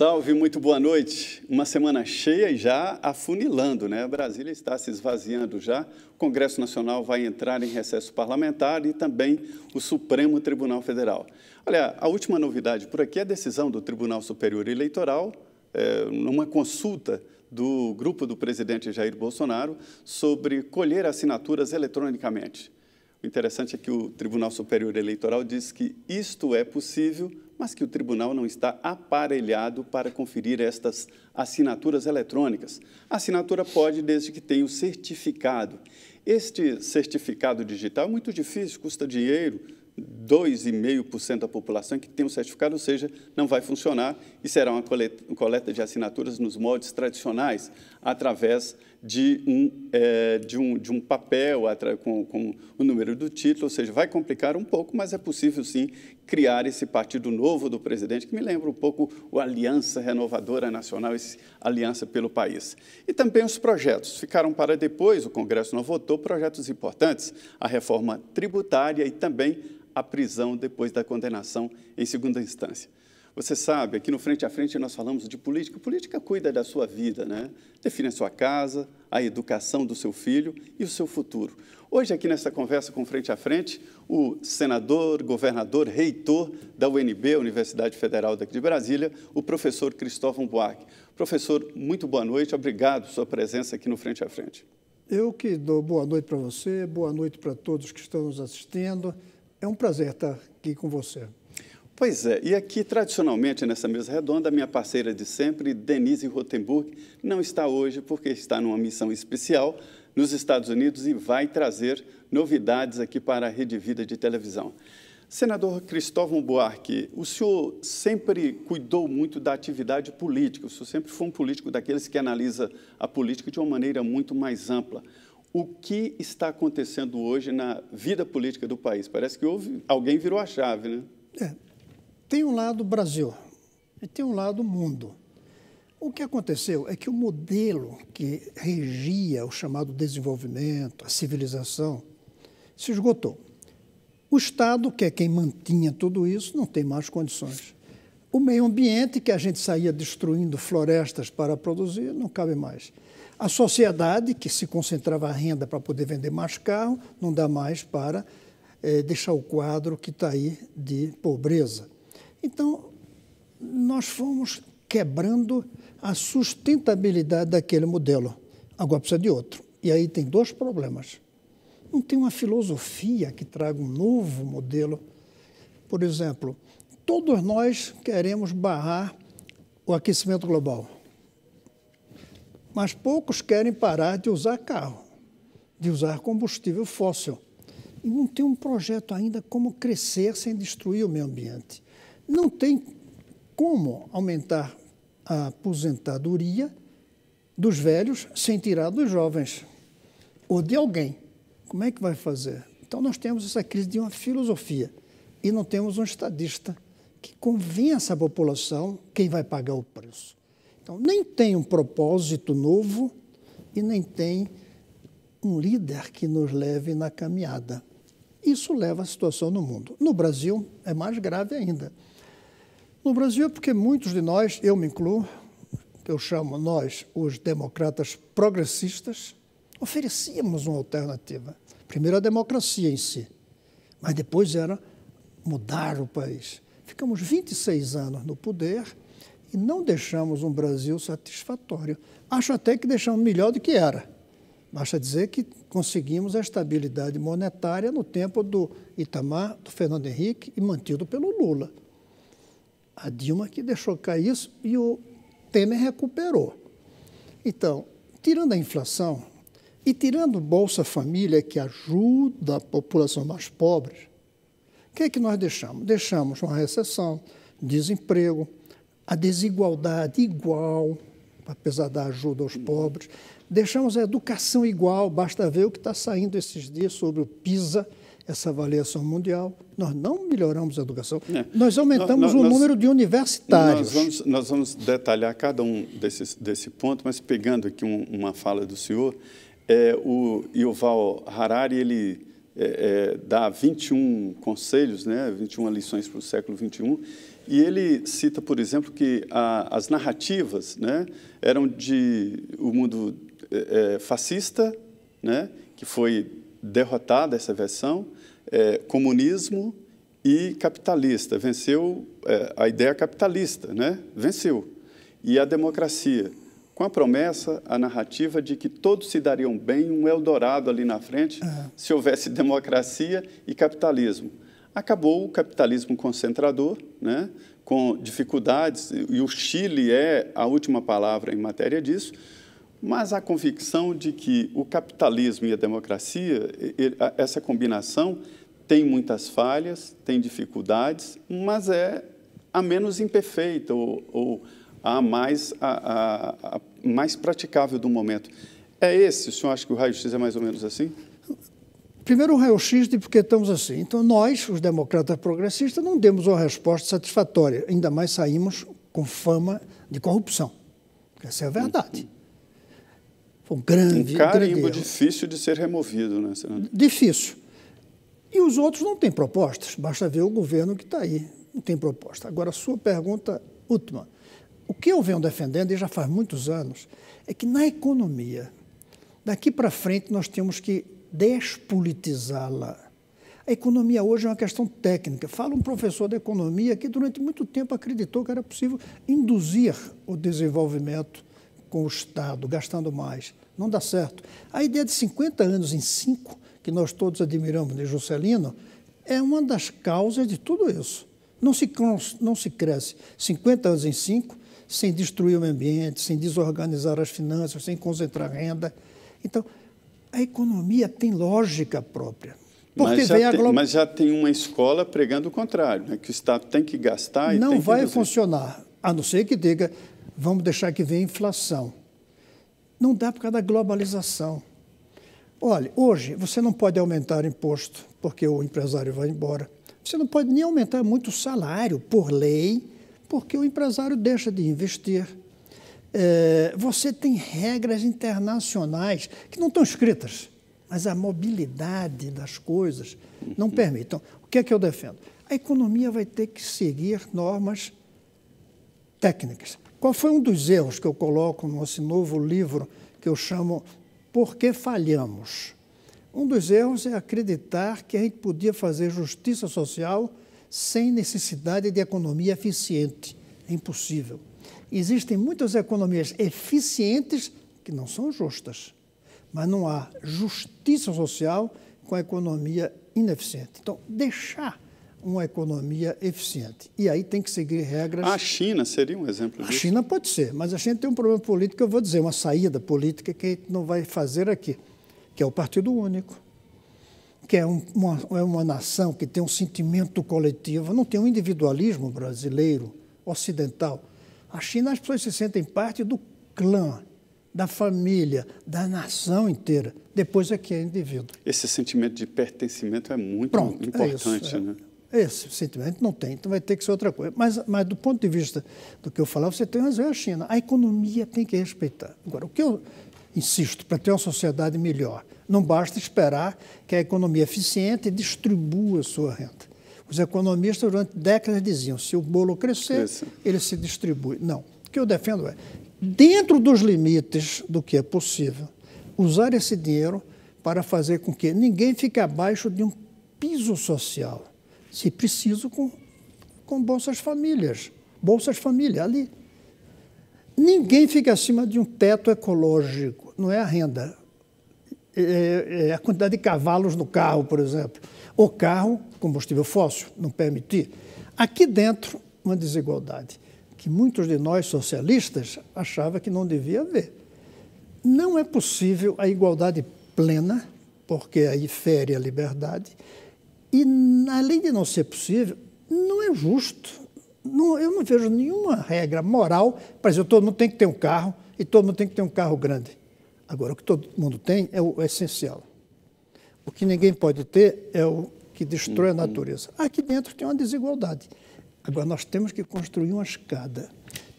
Salve, muito boa noite. Uma semana cheia e já afunilando, né? A Brasília está se esvaziando já. O Congresso Nacional vai entrar em recesso parlamentar e também o Supremo Tribunal Federal. Olha, a última novidade por aqui é a decisão do Tribunal Superior Eleitoral, é, numa consulta do grupo do presidente Jair Bolsonaro sobre colher assinaturas eletronicamente. O interessante é que o Tribunal Superior Eleitoral diz que isto é possível, mas que o tribunal não está aparelhado para conferir estas assinaturas eletrônicas. A assinatura pode, desde que tenha o certificado. Este certificado digital é muito difícil, custa dinheiro, 2,5% da população que tem o um certificado, ou seja, não vai funcionar e será uma coleta de assinaturas nos moldes tradicionais, através de um, é, de um, de um papel com, com o número do título, ou seja, vai complicar um pouco, mas é possível sim criar esse partido novo do presidente, que me lembra um pouco o Aliança Renovadora Nacional, esse Aliança pelo País. E também os projetos. Ficaram para depois, o Congresso não votou, projetos importantes, a reforma tributária e também a prisão depois da condenação em segunda instância. Você sabe, aqui no Frente a Frente nós falamos de política. Política cuida da sua vida, né? Define a sua casa, a educação do seu filho e o seu futuro. Hoje, aqui nessa conversa com Frente a Frente, o senador, governador, reitor da UNB, Universidade Federal daqui de Brasília, o professor Cristóvão Buarque. Professor, muito boa noite, obrigado pela sua presença aqui no Frente a Frente. Eu que dou boa noite para você, boa noite para todos que estão nos assistindo. É um prazer estar aqui com você. Pois é, e aqui, tradicionalmente, nessa mesa redonda, a minha parceira de sempre, Denise Rotenburg, não está hoje porque está numa missão especial nos Estados Unidos e vai trazer novidades aqui para a Rede Vida de televisão. Senador Cristóvão Buarque, o senhor sempre cuidou muito da atividade política, o senhor sempre foi um político daqueles que analisa a política de uma maneira muito mais ampla. O que está acontecendo hoje na vida política do país? Parece que houve, alguém virou a chave, né? É, tem um lado Brasil e tem um lado mundo. O que aconteceu é que o modelo que regia o chamado desenvolvimento, a civilização, se esgotou. O Estado, que é quem mantinha tudo isso, não tem mais condições. O meio ambiente, que a gente saía destruindo florestas para produzir, não cabe mais. A sociedade, que se concentrava a renda para poder vender mais carro, não dá mais para é, deixar o quadro que está aí de pobreza. Então, nós fomos quebrando a sustentabilidade daquele modelo. Agora precisa de outro. E aí tem dois problemas. Não tem uma filosofia que traga um novo modelo. Por exemplo, todos nós queremos barrar o aquecimento global. Mas poucos querem parar de usar carro, de usar combustível fóssil. E não tem um projeto ainda como crescer sem destruir o meio ambiente não tem como aumentar a aposentadoria dos velhos sem tirar dos jovens ou de alguém. Como é que vai fazer? Então, nós temos essa crise de uma filosofia e não temos um estadista que convença a população quem vai pagar o preço. Então, nem tem um propósito novo e nem tem um líder que nos leve na caminhada. Isso leva à situação no mundo. No Brasil, é mais grave ainda. No Brasil, porque muitos de nós, eu me incluo, eu chamo nós os democratas progressistas, oferecíamos uma alternativa. Primeiro a democracia em si, mas depois era mudar o país. Ficamos 26 anos no poder e não deixamos um Brasil satisfatório. Acho até que deixamos melhor do que era. Basta dizer que conseguimos a estabilidade monetária no tempo do Itamar, do Fernando Henrique e mantido pelo Lula. A Dilma que deixou cair isso e o Temer recuperou. Então, tirando a inflação e tirando Bolsa Família, que ajuda a população mais pobre, o que é que nós deixamos? Deixamos uma recessão, desemprego, a desigualdade igual, apesar da ajuda aos pobres, deixamos a educação igual, basta ver o que está saindo esses dias sobre o PISA essa avaliação mundial, nós não melhoramos a educação, é. nós aumentamos nós, o nós, número de universitários. Nós vamos, nós vamos detalhar cada um desses, desse ponto, mas pegando aqui um, uma fala do senhor, é, o Ioval Harari, ele é, é dá 21 conselhos, né, 21 lições para o século XXI, e ele cita, por exemplo, que a, as narrativas né, eram de o mundo é, é, fascista, né, que foi derrotada essa versão, é, comunismo e capitalista. Venceu é, a ideia capitalista, né? Venceu. E a democracia, com a promessa, a narrativa de que todos se dariam bem, um Eldorado ali na frente, uhum. se houvesse democracia e capitalismo. Acabou o capitalismo concentrador, né? com dificuldades, e o Chile é a última palavra em matéria disso, mas a convicção de que o capitalismo e a democracia, essa combinação, tem muitas falhas, tem dificuldades, mas é a menos imperfeita ou, ou a, mais, a, a, a mais praticável do momento. É esse? O senhor acha que o raio-x é mais ou menos assim? Primeiro, o raio-x de estamos assim. Então, nós, os democratas progressistas, não demos uma resposta satisfatória, ainda mais saímos com fama de corrupção. Essa é a verdade. Hum. Foi um grande. Um carimbo grande difícil de ser removido, né, senador? Difícil. E os outros não têm propostas, basta ver o governo que está aí, não tem proposta. Agora, a sua pergunta última. O que eu venho defendendo, e já faz muitos anos, é que na economia, daqui para frente, nós temos que despolitizá-la. A economia hoje é uma questão técnica. Fala um professor de economia que durante muito tempo acreditou que era possível induzir o desenvolvimento com o Estado, gastando mais não dá certo. A ideia de 50 anos em 5, que nós todos admiramos de Juscelino, é uma das causas de tudo isso. Não se, não se cresce 50 anos em 5 sem destruir o meio ambiente, sem desorganizar as finanças, sem concentrar renda. Então, a economia tem lógica própria. Mas já, tem, mas já, tem, uma escola pregando o contrário, né? que o Estado tem que gastar e Não vai funcionar, a não ser que diga, vamos deixar que venha inflação. Não dá por causa da globalização. Olha, hoje você não pode aumentar imposto porque o empresário vai embora. Você não pode nem aumentar muito o salário por lei, porque o empresário deixa de investir. É, você tem regras internacionais que não estão escritas, mas a mobilidade das coisas não permite. Então, o que é que eu defendo? A economia vai ter que seguir normas técnicas. Qual foi um dos erros que eu coloco nesse novo livro que eu chamo Por que Falhamos? Um dos erros é acreditar que a gente podia fazer justiça social sem necessidade de economia eficiente. É impossível. Existem muitas economias eficientes que não são justas, mas não há justiça social com a economia ineficiente. Então, deixar uma economia eficiente. E aí tem que seguir regras. A China seria um exemplo a disso? A China pode ser, mas a China tem um problema político, eu vou dizer, uma saída política que a gente não vai fazer aqui, que é o Partido Único, que é um, uma, é uma nação que tem um sentimento coletivo, não tem um individualismo brasileiro, ocidental. A China, as pessoas se sentem parte do clã, da família, da nação inteira. Depois é que é indivíduo. Esse sentimento de pertencimento é muito Pronto, é importante, é isso, é. né? É, esse sentimento não tem, então vai ter que ser outra coisa. Mas, mas do ponto de vista do que eu falava, você tem razão, é a China. A economia tem que respeitar. Agora, o que eu insisto, para ter uma sociedade melhor, não basta esperar que a economia é eficiente distribua a sua renda. Os economistas, durante décadas, diziam: se o bolo crescer, ele se distribui. Não. O que eu defendo é, dentro dos limites do que é possível, usar esse dinheiro para fazer com que ninguém fique abaixo de um piso social se preciso, com, com bolsas famílias. Bolsas família, ali. Ninguém fica acima de um teto ecológico, não é a renda. É, é, é a quantidade de cavalos no carro, por exemplo. O carro, combustível fóssil, não permitir. Aqui dentro, uma desigualdade que muitos de nós socialistas achava que não devia haver. Não é possível a igualdade plena, porque aí fere a liberdade, e, além de não ser possível, não é justo. Não, eu não vejo nenhuma regra moral para dizer todo mundo tem que ter um carro e todo mundo tem que ter um carro grande. Agora, o que todo mundo tem é o essencial. O que ninguém pode ter é o que destrói a uhum. natureza. Aqui dentro tem uma desigualdade. Agora, nós temos que construir uma escada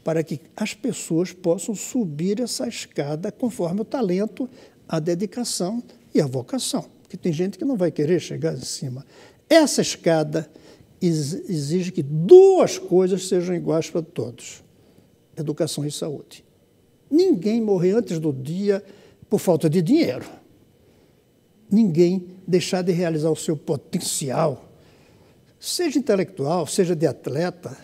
para que as pessoas possam subir essa escada conforme o talento, a dedicação e a vocação porque tem gente que não vai querer chegar em cima. Essa escada exige que duas coisas sejam iguais para todos: educação e saúde. Ninguém morrer antes do dia por falta de dinheiro. Ninguém deixar de realizar o seu potencial, seja intelectual, seja de atleta,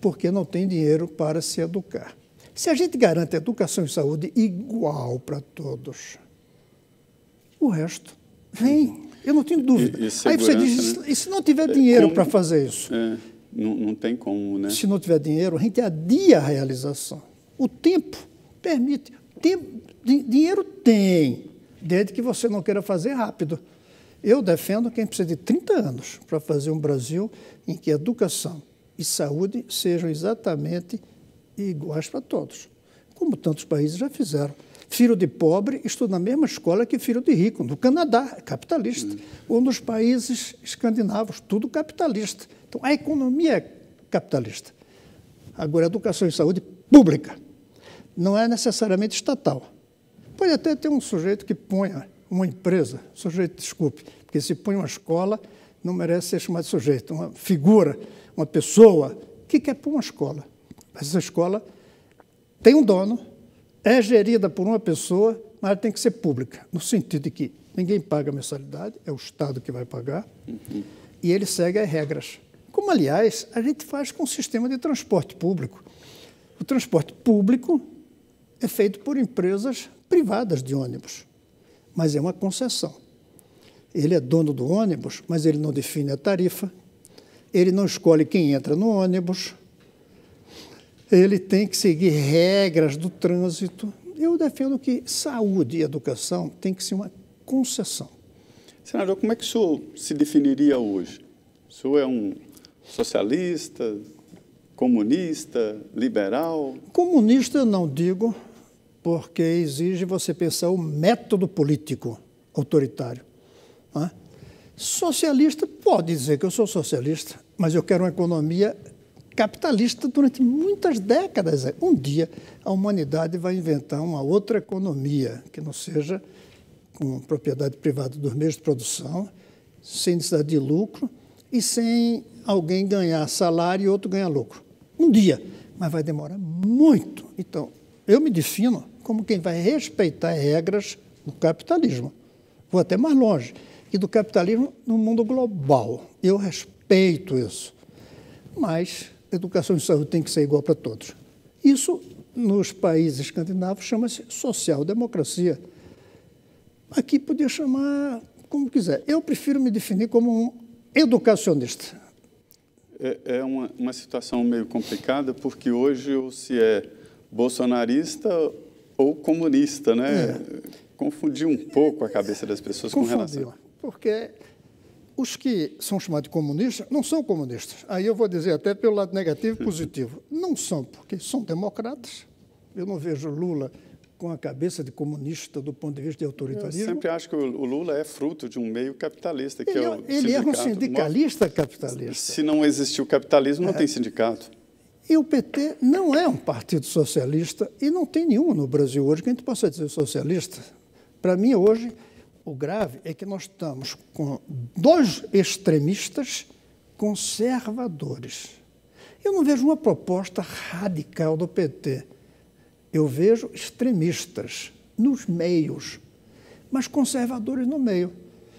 porque não tem dinheiro para se educar. Se a gente garante educação e saúde igual para todos, o resto Vem, eu não tenho dúvida. E, e Aí você diz, né? e se não tiver é, dinheiro para fazer isso? É, não, não tem como, né? Se não tiver dinheiro, a gente adia a realização. O tempo permite. Tempo, dinheiro tem, desde que você não queira fazer rápido. Eu defendo que a gente precisa de 30 anos para fazer um Brasil em que educação e saúde sejam exatamente iguais para todos, como tantos países já fizeram. Filho de pobre estuda na mesma escola que filho de rico, no Canadá, é capitalista, ou hum. nos países escandinavos, tudo capitalista. Então, a economia é capitalista. Agora, educação e saúde pública não é necessariamente estatal. Pode até ter um sujeito que ponha uma empresa, sujeito, desculpe, porque se põe uma escola, não merece ser chamado de sujeito, uma figura, uma pessoa que quer pôr uma escola. Mas essa escola tem um dono, é gerida por uma pessoa, mas ela tem que ser pública, no sentido de que ninguém paga mensalidade, é o Estado que vai pagar, uhum. e ele segue as regras. Como, aliás, a gente faz com o sistema de transporte público. O transporte público é feito por empresas privadas de ônibus, mas é uma concessão. Ele é dono do ônibus, mas ele não define a tarifa, ele não escolhe quem entra no ônibus, ele tem que seguir regras do trânsito. Eu defendo que saúde e educação tem que ser uma concessão. Senador, como é que o senhor se definiria hoje? O senhor é um socialista, comunista, liberal? Comunista não digo, porque exige você pensar o método político autoritário. Né? Socialista, pode dizer que eu sou socialista, mas eu quero uma economia capitalista durante muitas décadas. Um dia a humanidade vai inventar uma outra economia que não seja com propriedade privada dos meios de produção, sem necessidade de lucro e sem alguém ganhar salário e outro ganhar lucro. Um dia, mas vai demorar muito. Então, eu me defino como quem vai respeitar regras do capitalismo. Vou até mais longe. E do capitalismo no mundo global. Eu respeito isso. Mas educação e saúde tem que ser igual para todos. Isso, nos países escandinavos, chama-se social-democracia. Aqui podia chamar como quiser. Eu prefiro me definir como um educacionista. É, é uma, uma, situação meio complicada, porque hoje ou se é bolsonarista ou comunista, né? É. Confundiu um pouco a cabeça das pessoas Confundiu, com relação... Porque os que são chamados de comunistas não são comunistas. Aí eu vou dizer até pelo lado negativo e positivo. Não são, porque são democratas. Eu não vejo Lula com a cabeça de comunista do ponto de vista de autoritarismo. Eu sempre acho que o Lula é fruto de um meio capitalista, que ele, é, é o Ele é um sindicalista capitalista. Se não existir o capitalismo, não é. tem sindicato. E o PT não é um partido socialista e não tem nenhum no Brasil hoje que a gente possa dizer socialista. Para mim, hoje, o grave é que nós estamos com dois extremistas conservadores. Eu não vejo uma proposta radical do PT. Eu vejo extremistas nos meios, mas conservadores no meio.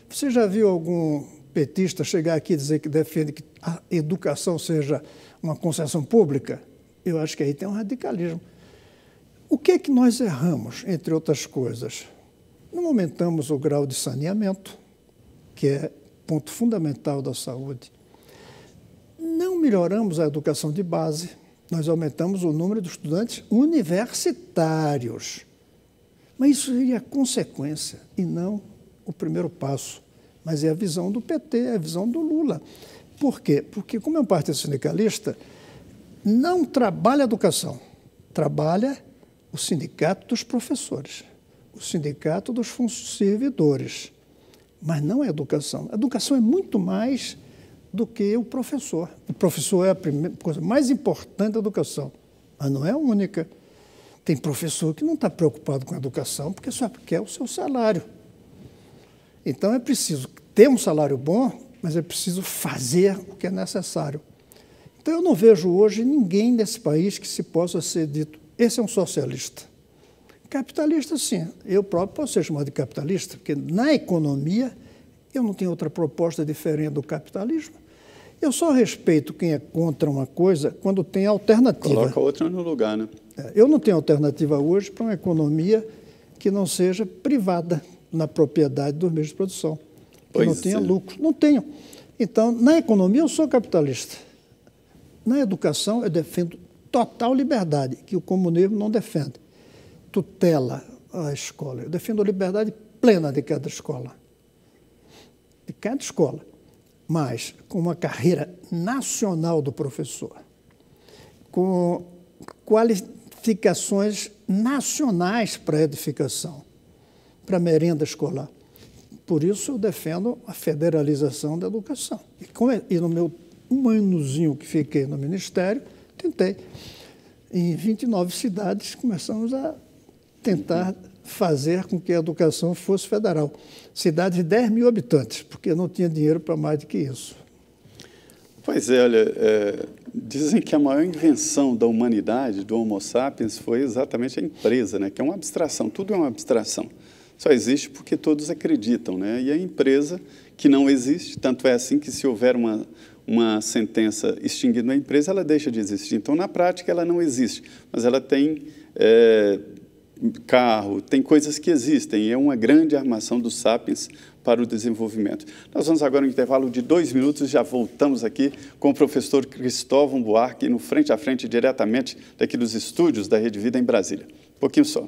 Você já viu algum petista chegar aqui e dizer que defende que a educação seja uma concessão pública? Eu acho que aí tem um radicalismo. O que é que nós erramos, entre outras coisas? Não aumentamos o grau de saneamento, que é ponto fundamental da saúde. Não melhoramos a educação de base, nós aumentamos o número de estudantes universitários. Mas isso seria a consequência e não o primeiro passo. Mas é a visão do PT, é a visão do Lula. Por quê? Porque, como é um partido sindicalista, não trabalha a educação, trabalha o sindicato dos professores o sindicato dos servidores, mas não a é educação. A educação é muito mais do que o professor. O professor é a primeira, coisa mais importante da educação, mas não é a única. Tem professor que não está preocupado com a educação porque só quer o seu salário. Então é preciso ter um salário bom, mas é preciso fazer o que é necessário. Então eu não vejo hoje ninguém nesse país que se possa ser dito: esse é um socialista. Capitalista, sim. Eu próprio posso ser chamado de capitalista, porque na economia eu não tenho outra proposta diferente do capitalismo. Eu só respeito quem é contra uma coisa quando tem alternativa. Coloca outra no lugar, né? É, eu não tenho alternativa hoje para uma economia que não seja privada na propriedade dos meios de produção, que pois não tenha é. lucro. Não tenho. Então, na economia, eu sou capitalista. Na educação, eu defendo total liberdade, que o comunismo não defende tutela a escola. Eu defendo a liberdade plena de cada escola. De cada escola. Mas com uma carreira nacional do professor, com qualificações nacionais para edificação, para merenda escolar. Por isso eu defendo a federalização da educação. E, e no meu um anozinho que fiquei no Ministério, tentei. Em 29 cidades começamos a tentar fazer com que a educação fosse federal. Cidade de 10 mil habitantes, porque não tinha dinheiro para mais do que isso. Pois é, olha, é, dizem que a maior invenção da humanidade, do Homo sapiens, foi exatamente a empresa, né? que é uma abstração, tudo é uma abstração. Só existe porque todos acreditam, né? e a empresa, que não existe, tanto é assim que se houver uma, uma sentença extinguindo a empresa, ela deixa de existir. Então, na prática, ela não existe, mas ela tem é, carro, tem coisas que existem, e é uma grande armação dos sapiens para o desenvolvimento. Nós vamos agora um intervalo de dois minutos, já voltamos aqui com o professor Cristóvão Buarque no Frente a Frente, diretamente daqui dos estúdios da Rede Vida em Brasília. Um pouquinho só.